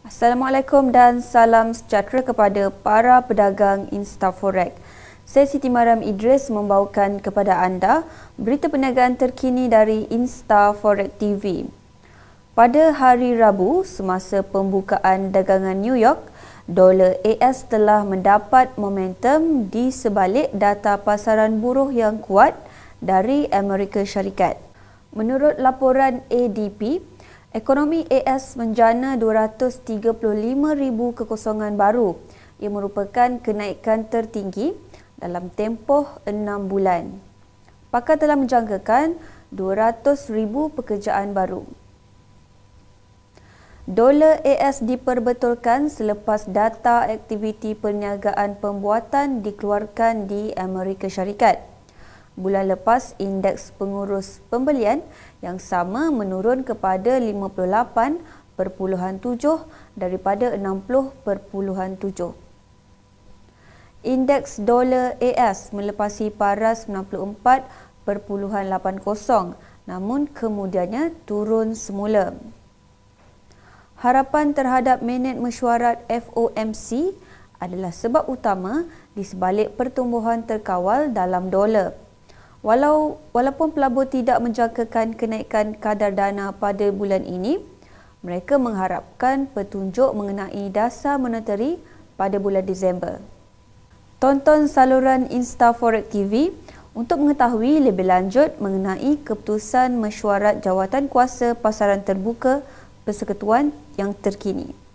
Assalamualaikum dan salam sejahtera kepada para pedagang InstaForex. Saya Siti Maram Idris membawakan kepada anda berita perniagaan terkini dari InstaForex TV. Pada hari Rabu semasa pembukaan dagangan New York, dolar AS telah mendapat momentum di sebalik data pasaran buruh yang kuat dari Amerika Syarikat. Menurut laporan ADP, Ekonomi AS menjana 235,000 kekosongan baru. Ia merupakan kenaikan tertinggi dalam tempoh 6 bulan. Pakar telah menjangkakan 200,000 pekerjaan baru. Dolar AS diperbetulkan selepas data aktiviti perniagaan pembuatan dikeluarkan di Amerika Syarikat. Bulan lepas, indeks pengurus pembelian yang sama menurun kepada 58.7 daripada 60.7. Indeks dolar AS melepasi paras 94.80 namun kemudiannya turun semula. Harapan terhadap minit mesyuarat FOMC adalah sebab utama di sebalik pertumbuhan terkawal dalam dolar. Walau walaupun pelabur tidak menjangkakan kenaikan kadar dana pada bulan ini, mereka mengharapkan petunjuk mengenai dasar monetari pada bulan Disember. Tonton saluran InstaForex TV untuk mengetahui lebih lanjut mengenai keputusan mesyuarat jawatan kuasa pasaran terbuka persekutuan yang terkini.